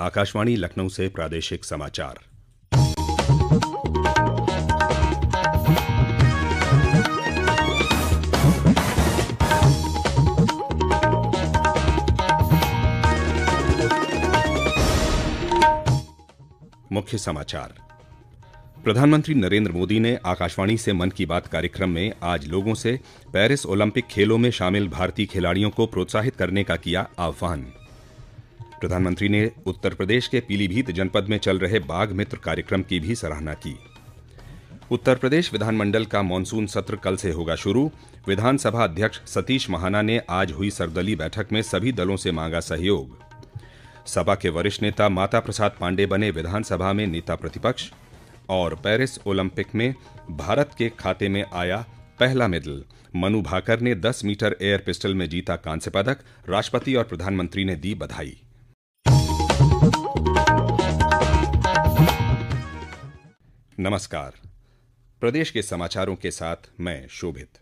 आकाशवाणी लखनऊ से प्रादेशिक समाचार मुख्य समाचार प्रधानमंत्री नरेंद्र मोदी ने आकाशवाणी से मन की बात कार्यक्रम में आज लोगों से पेरिस ओलंपिक खेलों में शामिल भारतीय खिलाड़ियों को प्रोत्साहित करने का किया आह्वान प्रधानमंत्री ने उत्तर प्रदेश के पीलीभीत जनपद में चल रहे बाघ मित्र कार्यक्रम की भी सराहना की उत्तर प्रदेश विधानमंडल का मॉनसून सत्र कल से होगा शुरू विधानसभा अध्यक्ष सतीश महाना ने आज हुई सर्वदलीय बैठक में सभी दलों से मांगा सहयोग सपा के वरिष्ठ नेता माता प्रसाद पांडे बने विधानसभा में नेता प्रतिपक्ष और पेरिस ओलंपिक में भारत के खाते में आया पहला मेडल मनु भाकर ने 10 मीटर एयर पिस्टल में जीता कांस्य पदक राष्ट्रपति और प्रधानमंत्री ने दी बधाई नमस्कार प्रदेश के समाचारों के साथ मैं शोभित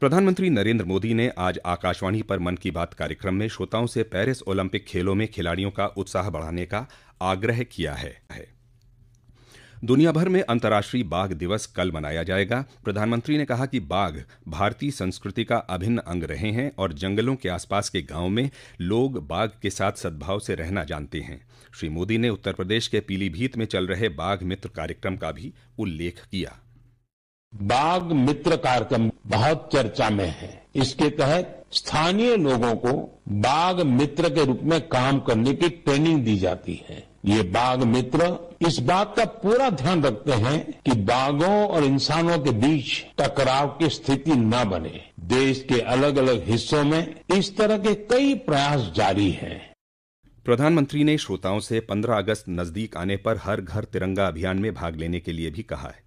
प्रधानमंत्री नरेंद्र मोदी ने आज आकाशवाणी पर मन की बात कार्यक्रम में श्रोताओं से पेरिस ओलंपिक खेलों में खिलाड़ियों का उत्साह बढ़ाने का आग्रह किया है दुनिया भर में अंतर्राष्ट्रीय बाघ दिवस कल मनाया जाएगा प्रधानमंत्री ने कहा कि बाघ भारतीय संस्कृति का अभिन्न अंग रहे हैं और जंगलों के आसपास के गांव में लोग बाघ के साथ सद्भाव से रहना जानते हैं श्री मोदी ने उत्तर प्रदेश के पीलीभीत में चल रहे बाघ मित्र कार्यक्रम का भी उल्लेख किया बाघ मित्र कार्यक्रम बहुत चर्चा में है इसके तहत स्थानीय लोगों को बाघ मित्र के रूप में काम करने की ट्रेनिंग दी जाती है ये बाघ मित्र इस बात का पूरा ध्यान रखते हैं कि बाघों और इंसानों के बीच टकराव की स्थिति न बने देश के अलग अलग हिस्सों में इस तरह के कई प्रयास जारी हैं प्रधानमंत्री ने श्रोताओं से 15 अगस्त नजदीक आने पर हर घर तिरंगा अभियान में भाग लेने के लिए भी कहा है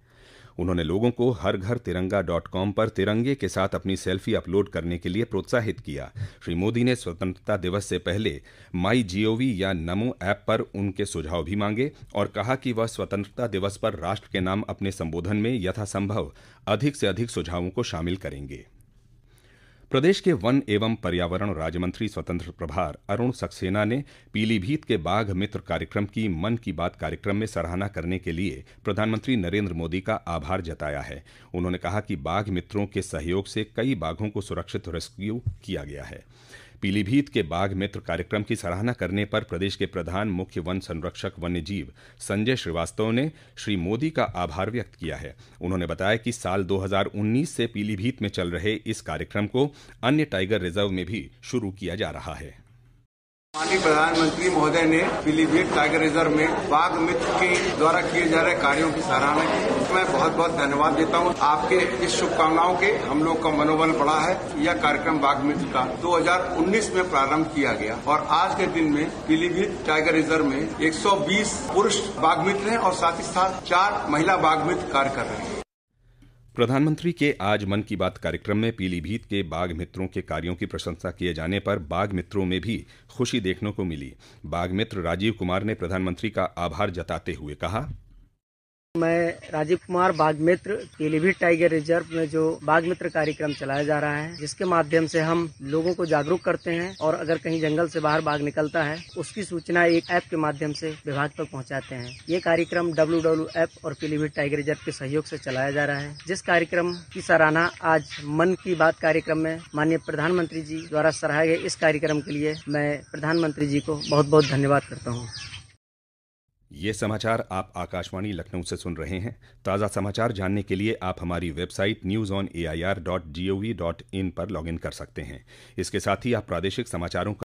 उन्होंने लोगों को हर घर तिरंगा डॉट कॉम पर तिरंगे के साथ अपनी सेल्फी अपलोड करने के लिए प्रोत्साहित किया श्री मोदी ने स्वतंत्रता दिवस से पहले माई जीओवी या नमो ऐप पर उनके सुझाव भी मांगे और कहा कि वह स्वतंत्रता दिवस पर राष्ट्र के नाम अपने संबोधन में यथासंभव अधिक से अधिक सुझावों को शामिल करेंगे प्रदेश के वन एवं पर्यावरण राज्यमंत्री स्वतंत्र प्रभार अरुण सक्सेना ने पीलीभीत के बाघ मित्र कार्यक्रम की मन की बात कार्यक्रम में सराहना करने के लिए प्रधानमंत्री नरेन्द्र मोदी का आभार जताया है उन्होंने कहा कि बाघ मित्रों के सहयोग से कई बाघों को सुरक्षित रेस्क्यू किया गया है पीलीभीत के बाघ मित्र कार्यक्रम की सराहना करने पर प्रदेश के प्रधान मुख्य वन संरक्षक वन्यजीव संजय श्रीवास्तव ने श्री मोदी का आभार व्यक्त किया है उन्होंने बताया कि साल 2019 से पीलीभीत में चल रहे इस कार्यक्रम को अन्य टाइगर रिजर्व में भी शुरू किया जा रहा है माननीय प्रधानमंत्री महोदय ने पीलीभीत टाइगर रिजर्व में बाघ मित्र के द्वारा किए जा रहे कार्यों की सराहना की मैं बहुत बहुत धन्यवाद देता हूं आपके इस शुभकामनाओं के हम लोग का मनोबल बढ़ा है यह कार्यक्रम बाघ मित्र का 2019 में प्रारंभ किया गया और आज के दिन में पीलीभीत टाइगर रिजर्व में 120 पुरुष बाघ मित्र है और साथ ही साथ चार महिला बाघ मित्र कार्य कर रहे हैं प्रधानमंत्री के आज मन की बात कार्यक्रम में पीलीभीत के बाघ मित्रों के कार्यों की प्रशंसा किए जाने पर बाघ मित्रों में भी खुशी देखने को मिली बाघ मित्र राजीव कुमार ने प्रधानमंत्री का आभार जताते हुए कहा मैं राजीव कुमार बाघ मित्र पीलीभीत टाइगर रिजर्व में जो मित्र कार्यक्रम चलाया जा रहा है जिसके माध्यम से हम लोगों को जागरूक करते हैं और अगर कहीं जंगल से बाहर बाघ निकलता है उसकी सूचना एक ऐप के माध्यम से विभाग तक पहुंचाते हैं ये कार्यक्रम डब्ल्यू एप और पीलीभीत टाइगर रिजर्व के सहयोग से चलाया जा रहा है जिस कार्यक्रम की सराहना आज मन की बात कार्यक्रम में माननीय प्रधानमंत्री जी द्वारा सराहे गए इस कार्यक्रम के लिए मैं प्रधानमंत्री जी को बहुत बहुत धन्यवाद करता हूँ ये समाचार आप आकाशवाणी लखनऊ से सुन रहे हैं ताज़ा समाचार जानने के लिए आप हमारी website news on R dot V dot in पर लॉगिन कर सकते हैं इसके साथ ही आप प्रादेशिक समाचारों का